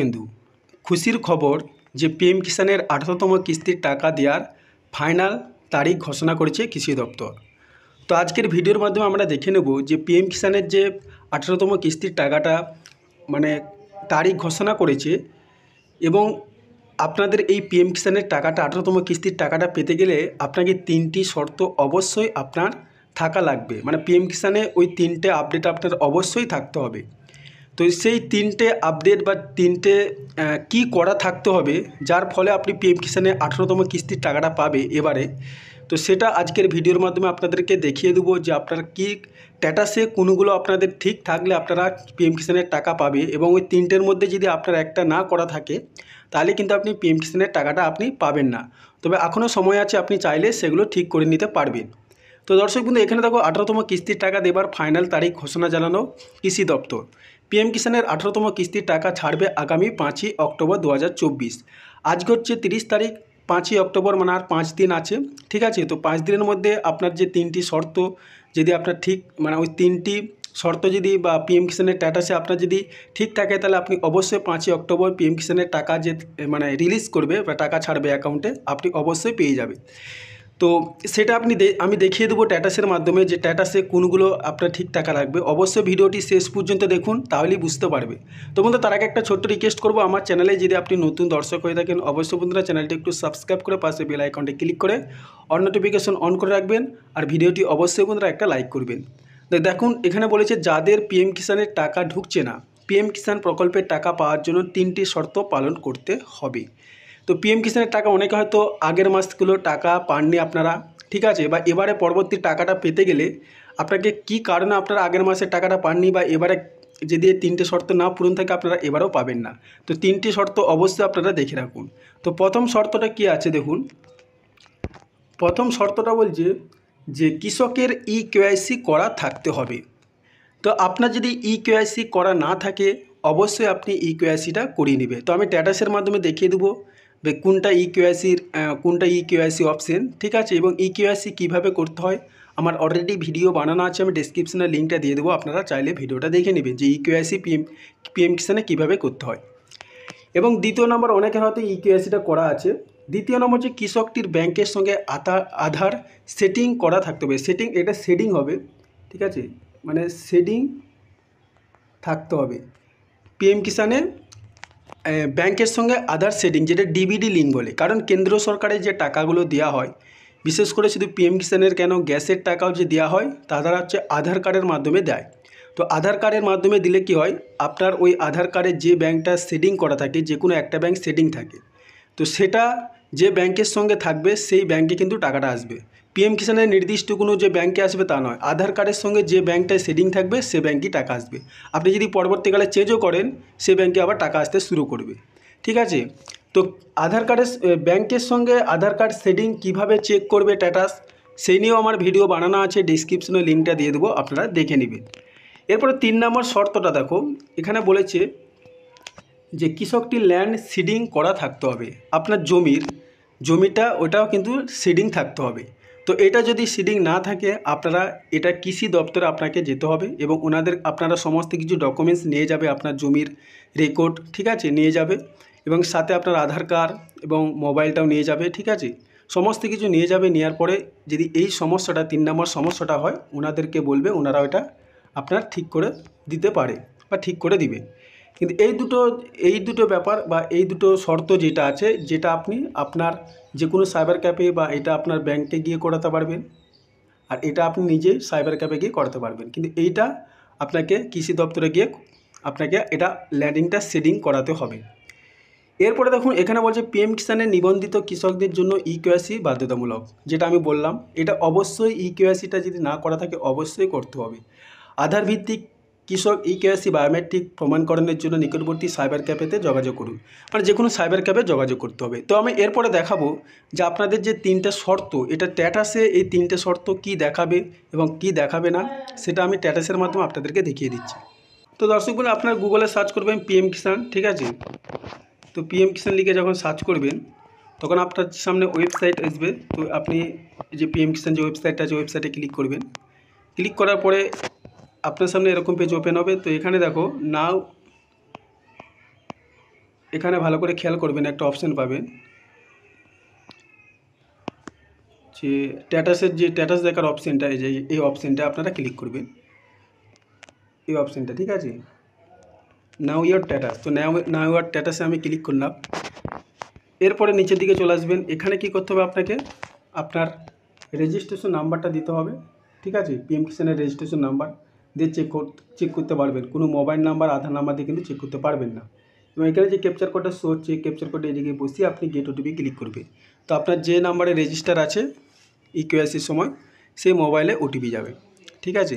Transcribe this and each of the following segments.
বিন্দু খুশির খবর যে পিএম কিষানের আঠারোতম কিস্তির টাকা দেওয়ার ফাইনাল তারিখ ঘোষণা করেছে কৃষি দপ্তর তো আজকের ভিডিওর মাধ্যমে আমরা দেখে নেব যে পিএম কিষানের যে আঠারোতম কিস্তির টাকাটা মানে তারিখ ঘোষণা করেছে এবং আপনাদের এই পিএম কিষানের টাকাটা আঠারোতম কিস্তির টাকাটা পেতে গেলে আপনাকে তিনটি শর্ত অবশ্যই আপনার থাকা লাগবে মানে পিএম কিষানে ওই তিনটে আপডেট আপনার অবশ্যই থাকতে হবে তো সেই তিনটে আপডেট বা তিনটে কি করা থাকতে হবে যার ফলে আপনি পিএম কিষানের আঠেরোতম কিস্তির টাকাটা পাবে এবারে তো সেটা আজকের ভিডিওর মাধ্যমে আপনাদেরকে দেখিয়ে দেবো যে আপনার কী স্ট্যাটাসে কোনগুলো আপনাদের ঠিক থাকলে আপনারা পিএম কিষানের টাকা পাবে এবং ওই তিনটের মধ্যে যদি আপনার একটা না করা থাকে তাহলে কিন্তু আপনি পিএম কিষানের টাকাটা আপনি পাবেন না তবে এখনও সময় আছে আপনি চাইলে সেগুলো ঠিক করে নিতে পারবেন তো দর্শক বন্ধু এখানে দেখো আঠারোতম কিস্তির টাকা দেবার ফাইনাল তারিখ ঘোষণা জানানো কৃষি দপ্তর পিএম কিষানের আঠারোতম কিস্তির টাকা ছাড়বে আগামী পাঁচই অক্টোবর দু আজকে হচ্ছে তিরিশ তারিখ পাঁচই অক্টোবর মানে আর পাঁচ দিন আছে ঠিক আছে তো পাঁচ দিনের মধ্যে আপনার যে তিনটি শর্ত যদি আপনার ঠিক মানে ওই তিনটি শর্ত যদি বা পিএম কিষানের স্ট্যাটাসে আপনার যদি ঠিক থাকে তাহলে আপনি অবশ্যই পাঁচই অক্টোবর পিএম কিষানের টাকা যে মানে রিলিজ করবে বা টাকা ছাড়বে অ্যাকাউন্টে আপনি অবশ্যই পেয়ে যাবে তো সেটা আপনি আমি দেখিয়ে দেবো ট্যাটাসের মাধ্যমে যে ট্যাটাসে কোনগুলো আপনার ঠিক টাকা লাগবে অবশ্যই ভিডিওটি শেষ পর্যন্ত দেখুন তাহলেই বুঝতে পারবে তো বন্ধু তার আগে একটা ছোট্ট রিকোয়েস্ট করবো আমার চ্যানেলে যদি আপনি নতুন দর্শক হয়ে থাকেন অবশ্যই বন্ধুরা চ্যানেলটি একটু সাবস্ক্রাইব করে পাশে বেল আইকনটি ক্লিক করে অন নোটিফিকেশন অন করে রাখবেন আর ভিডিওটি অবশ্যই বন্ধুরা একটা লাইক করবেন দেখুন এখানে বলেছে যাদের পিএম কিষানের টাকা ঢুকছে না পিএম কিষাণ প্রকল্পের টাকা পাওয়ার জন্য তিনটি শর্ত পালন করতে হবে তো পিএম কিষানের টাকা অনেকে হয়তো আগের মাসগুলো টাকা পাননি আপনারা ঠিক আছে বা এবারে পরবর্তী টাকাটা পেতে গেলে আপনাকে কি কারণে আপনারা আগের মাসের টাকাটা পাননি বা এবারে যদি তিনটে শর্ত না পূরণ থাকে আপনারা এবারেও পাবেন না তো তিনটি শর্ত অবশ্যই আপনারা দেখে রাখুন তো প্রথম শর্তটা কি আছে দেখুন প্রথম শর্তটা বলছে যে কৃষকের ই e কেওয়াইসি করা থাকতে হবে তো আপনার যদি ই e কেওয়াইসি করা না থাকে অবশ্যই আপনি ই e কেওয়াইসিটা করিয়ে নেবে তো আমি ট্যাটাসের মাধ্যমে দেখিয়ে দেবো কোনটা ইকিউআইসির e কোনটা ইকিউআইসি e অপশান ঠিক আছে এবং ইকিউআইসি e কীভাবে করতে হয় আমার অলরেডি ভিডিও বানানো আছে আমি ডিসক্রিপশানের লিঙ্কটা দিয়ে দেবো আপনারা চাইলে ভিডিওটা দেখে নেবেন যে ইকিউআইসি পিএম পিএম কিষানে কীভাবে করতে হয় এবং দ্বিতীয় নম্বর অনেকের হয়তো ইকিউআইসিটা করা আছে দ্বিতীয় নম্বর হচ্ছে কৃষকটির ব্যাংকের সঙ্গে আধার আধার সেটিং করা থাকতে হবে সেটিং এটা সেডিং হবে ঠিক আছে মানে সেডিং থাকতে হবে পিএম কিষানে ব্যাংকের সঙ্গে আধার সেটিং যেটা ডিবিডি লিঙ্ক বলে কারণ কেন্দ্র সরকারের যে টাকাগুলো দেওয়া হয় বিশেষ করে শুধু পিএম কিষানের কেন গ্যাসের টাকাও যে দেওয়া হয় তা তারা হচ্ছে আধার কার্ডের মাধ্যমে দেয় তো আধার কার্ডের মাধ্যমে দিলে কি হয় আপনার ওই আধার কার্ডে যে ব্যাংকটা সেটিং করা থাকে যে কোনো একটা ব্যাংক সেটিং থাকে তো সেটা যে ব্যাংকের সঙ্গে থাকবে সেই ব্যাংকে কিন্তু টাকাটা আসবে পিএম কিষানের নির্দিষ্ট কোনো যে ব্যাংকে আসবে তা নয় আধার কার্ডের সঙ্গে যে ব্যাংকটায় সেডিং থাকবে সে ব্যাংকেই টাকা আসবে আপনি যদি পরবর্তীকালে চেঞ্জও করেন সে ব্যাংকে আবার টাকা আসতে শুরু করবে ঠিক আছে তো আধার কার্ডের ব্যাংকের সঙ্গে আধার কার্ড সেডিং কিভাবে চেক করবে স্ট্যাটাস সেই নিয়েও আমার ভিডিও বানানো আছে ডিসক্রিপশনে লিঙ্কটা দিয়ে দেবো আপনারা দেখে নেবেন এরপরে তিন নম্বর শর্তটা দেখো এখানে বলেছে যে কৃষকটি ল্যান্ড সিডিং করা থাকতে হবে আপনার জমির জমিটা ওটাও কিন্তু সিডিং থাকতে হবে তো এটা যদি সিডিং না থাকে আপনারা এটা কৃষি দপ্তরে আপনাকে যেতে হবে এবং ওনাদের আপনারা সমস্ত কিছু ডকুমেন্টস নিয়ে যাবে আপনার জমির রেকর্ড ঠিক আছে নিয়ে যাবে এবং সাথে আপনার আধার কার্ড এবং মোবাইলটাও নিয়ে যাবে ঠিক আছে সমস্ত কিছু নিয়ে যাবে নেওয়ার পরে যদি এই সমস্যাটা তিন নম্বর সমস্যাটা হয় ওনাদেরকে বলবে ওনারা এটা আপনার ঠিক করে দিতে পারে বা ঠিক করে দিবে কিন্তু এই দুটো এই দুটো ব্যাপার বা এই দুটো শর্ত যেটা আছে যেটা আপনি আপনার যে কোনো সাইবার ক্যাফে বা এটা আপনার ব্যাংকে গিয়ে করাতে পারবেন আর এটা আপনি নিজে সাইবার ক্যাফে গিয়ে করাতে পারবেন কিন্তু এইটা আপনাকে কৃষি দপ্তরে গিয়ে আপনাকে এটা ল্যান্ডিংটা সেডিং করাতে হবে এরপরে দেখুন এখানে বলছে পিএম কিষানের নিবন্ধিত কৃষকদের জন্য ইকিউআইসি e বাধ্যতামূলক যেটা আমি বললাম এটা অবশ্যই ইকিউআইসিটা e যদি না করা থাকে অবশ্যই করতে হবে আধার ভিত্তিক কৃষক ই কেওয়াইসি বায়োমেট্রিক প্রমাণকরণের জন্য নিকটবর্তী সাইবার ক্যাফেতে যোগাযোগ করুন মানে যে কোনো সাইবার ক্যাফে যোগাযোগ করতে হবে তো আমি এরপরে দেখাবো যে আপনাদের যে তিনটা শর্ত এটা ট্যাটাসে এই তিনটে শর্ত কি দেখাবে এবং কি দেখাবে না সেটা আমি ট্যাটাসের মাধ্যমে আপনাদেরকে দেখিয়ে দিচ্ছি তো দর্শক বলে আপনার গুগলে সার্চ করবেন পিএম কিষাণ ঠিক আছে তো পিএম কিষাণ লিখে যখন সার্চ করবেন তখন আপনার সামনে ওয়েবসাইট আসবে তো আপনি যে পিএম কিষাণ যে ওয়েবসাইটটা আছে ওয়েবসাইটে ক্লিক করবেন ক্লিক করার পরে আপনার সামনে এরকম পেজ ওপেন হবে তো এখানে দেখো নাও এখানে ভালো করে খেয়াল করবেন একটা অপশান পাবেন যে স্ট্যাটাসের যে স্ট্যাটাস দেখার অপশানটা এই যে এই অপশানটা আপনারা ক্লিক করবেন এই অপশানটা ঠিক আছে নাও ইয়ার স্ট্যাটাস তো নাও নাও ইয়ার স্ট্যাটাসে আমি ক্লিক করলাম এরপরে নিচের দিকে চলে আসবেন এখানে কি করতে হবে আপনাকে আপনার রেজিস্ট্রেশন নাম্বারটা দিতে হবে ঠিক আছে পিএম কিষানের রেজিস্ট্রেশন নাম্বার দিয়ে চেক চেক করতে পারবেন কোনো মোবাইল নাম্বার আধার নাম্বার দিয়ে কিন্তু চেক করতে পারবেন না এবং এখানে যে ক্যাপচার কোডটা শো হচ্ছে ক্যাপচার কোডে এদিকে বসিয়ে আপনি গেট ওটিপি ক্লিক করবেন তো আপনার যে নাম্বারে রেজিস্টার আছে ইকিউআইসির e সময় সেই মোবাইলে ওটিপি যাবে ঠিক আছে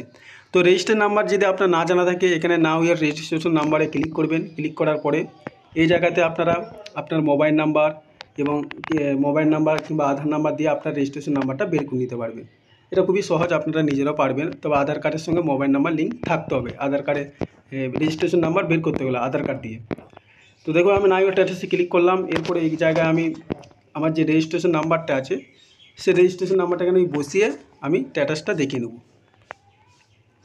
তো রেজিস্টার নাম্বার যদি আপনার না জানা থাকে এখানে নাও ইয়ার রেজিস্ট্রেশন নাম্বারে ক্লিক করবেন ক্লিক করার পরে এই জায়গাতে আপনারা আপনার মোবাইল নাম্বার এবং মোবাইল নাম্বার কিংবা আধার নাম্বার দিয়ে আপনার রেজিস্ট্রেশন নাম্বারটা বের করে নিতে পারবেন এটা খুবই সহজ আপনারা নিজেরা পারবেন তবে আধার কার্ডের সঙ্গে মোবাইল নাম্বার লিঙ্ক থাকতে হবে আধার কার্ডে রেজিস্ট্রেশন নাম্বার বের করতে গেলে আধার কার্ড দিয়ে তো দেখো আমি নাইও ট্যাটাসে ক্লিক করলাম এরপরে এই জায়গায় আমি আমার যে রেজিস্ট্রেশন নাম্বারটা আছে সেই রেজিস্ট্রেশন নাম্বারটাকে আমি বসিয়ে আমি স্ট্যাটাসটা দেখে নেব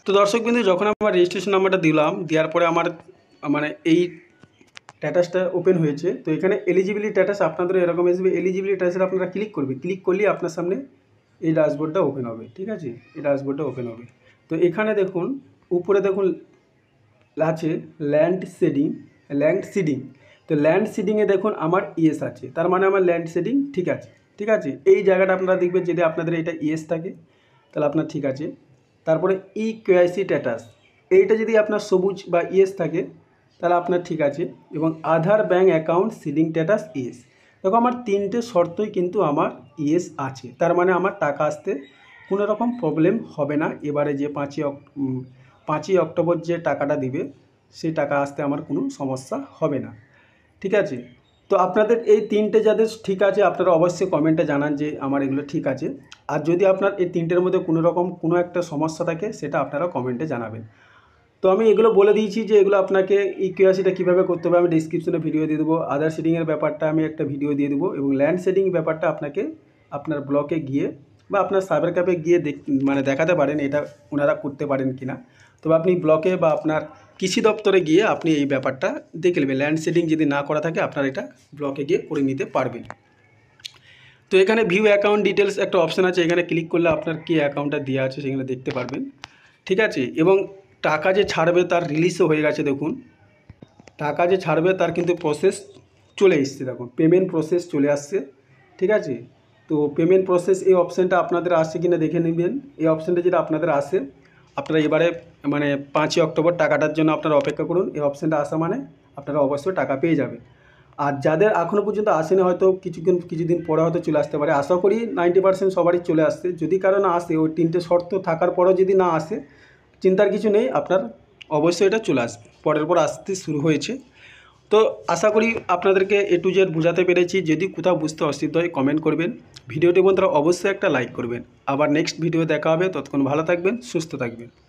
তো দর্শকবিন্দু যখন আমার রেজিস্ট্রেশন নাম্বারটা দিলাম দেওয়ার পরে আমার মানে এই স্ট্যাটাসটা ওপেন হয়েছে তো এখানে এলিজিবিলিটি স্ট্যাটাস আপনাদের এরকম আসবে এলিজিবিলিটি স্ট্যাটাসের আপনারা ক্লিক করবে ক্লিক করলে আপনার সামনে এই ড্যাশবোর্ডটা ওপেন হবে ঠিক আছে এই ড্যাশবোর্ডটা ওপেন হবে তো এখানে দেখুন উপরে দেখুন আছে ল্যান্ড সেডিং ল্যান্ড সিডিং তো ল্যান্ড সিডিংয়ে দেখুন আমার ইয়েস আছে তার মানে আমার ল্যান্ড সেডিং ঠিক আছে ঠিক আছে এই জায়গাটা আপনারা দেখবেন যদি আপনাদের এটা ইয়েস থাকে তাহলে আপনার ঠিক আছে তারপরে ই কেআইসি স্ট্যাটাস এইটা যদি আপনার সবুজ বা ইয়েস থাকে তাহলে আপনার ঠিক আছে এবং Aadhaar bank account seeding status yes দেখো আমার তিনটে শর্তই কিন্তু আমার ইয়েস আছে তার মানে আমার টাকা আসতে কোনো রকম প্রবলেম হবে না এবারে যে পাঁচই পাঁচই অক্টোবর যে টাকাটা দিবে সেই টাকা আসতে আমার কোনো সমস্যা হবে না ঠিক আছে তো আপনাদের এই তিনটে যাদের ঠিক আছে আপনারা অবশ্যই কমেন্টে জানান যে আমার এগুলো ঠিক আছে আর যদি আপনার এই তিনটের মধ্যে কোনো রকম কোনো একটা সমস্যা থাকে সেটা আপনারা কমেন্টে জানাবেন তো আমি এগুলো বলে দিয়েছি যে এগুলো আপনাকে ইকুয়াসিটা কীভাবে করতে হবে আমি ডিসক্রিপশনে ভিডিও দিয়ে দেবো আদার শেডিংয়ের ব্যাপারটা আমি একটা ভিডিও দিয়ে দেবো এবং ল্যান্ড শেডিং ব্যাপারটা আপনাকে আপনার ব্লকে গিয়ে বা আপনার সাইবার ক্যাফে গিয়ে মানে দেখাতে পারেন এটা ওনারা করতে পারেন কি না তবে আপনি ব্লকে বা আপনার কৃষি দপ্তরে গিয়ে আপনি এই ব্যাপারটা দেখে নেবেন ল্যান্ড শেডিং যদি না করা থাকে আপনার এটা ব্লকে গিয়ে করে নিতে পারবেন তো এখানে ভিউ অ্যাকাউন্ট ডিটেলস একটা অপশান আছে এখানে ক্লিক করলে আপনার কী অ্যাকাউন্টটা দেওয়া আছে সেখানে দেখতে পারবেন ঠিক আছে এবং টাকা যে ছাড়বে তার রিলিজও হয়ে গেছে দেখুন টাকা যে ছাড়বে তার কিন্তু প্রসেস চলে এসছে দেখুন পেমেন্ট প্রসেস চলে আসছে ঠিক আছে তো পেমেন্ট প্রসেস এই অপশানটা আপনাদের আসছে কিনা দেখে নেবেন এই অপশানটা যেটা আপনাদের আসে আপনারা এবারে মানে পাঁচই অক্টোবর টাকাটার জন্য আপনারা অপেক্ষা করুন এই অপশানটা আসা মানে আপনারা অবশ্যই টাকা পেয়ে যাবেন আর যাদের এখনও পর্যন্ত আসেনি হয়তো কিছুক্ষণ কিছুদিন পরে হয়তো চলে আসতে পারে আশা করি নাইনটি পার্সেন্ট সবারই চলে আসছে যদি কারো না আসে ওই তিনটে শর্ত থাকার পরেও যদি না আসে চিন্তার কিছু নেই আপনার অবশ্যই এটা চলে আসবে পরের পর আসতে শুরু হয়েছে তো আশা করি আপনাদেরকে এ টু জেড বোঝাতে পেরেছি যদি কোথাও বুঝতে অসুবিধা হয় কমেন্ট করবেন ভিডিওটি বন্ধুরা অবশ্যই একটা লাইক করবেন আবার নেক্সট ভিডিও দেখা হবে ততক্ষণ ভালো থাকবেন সুস্থ থাকবেন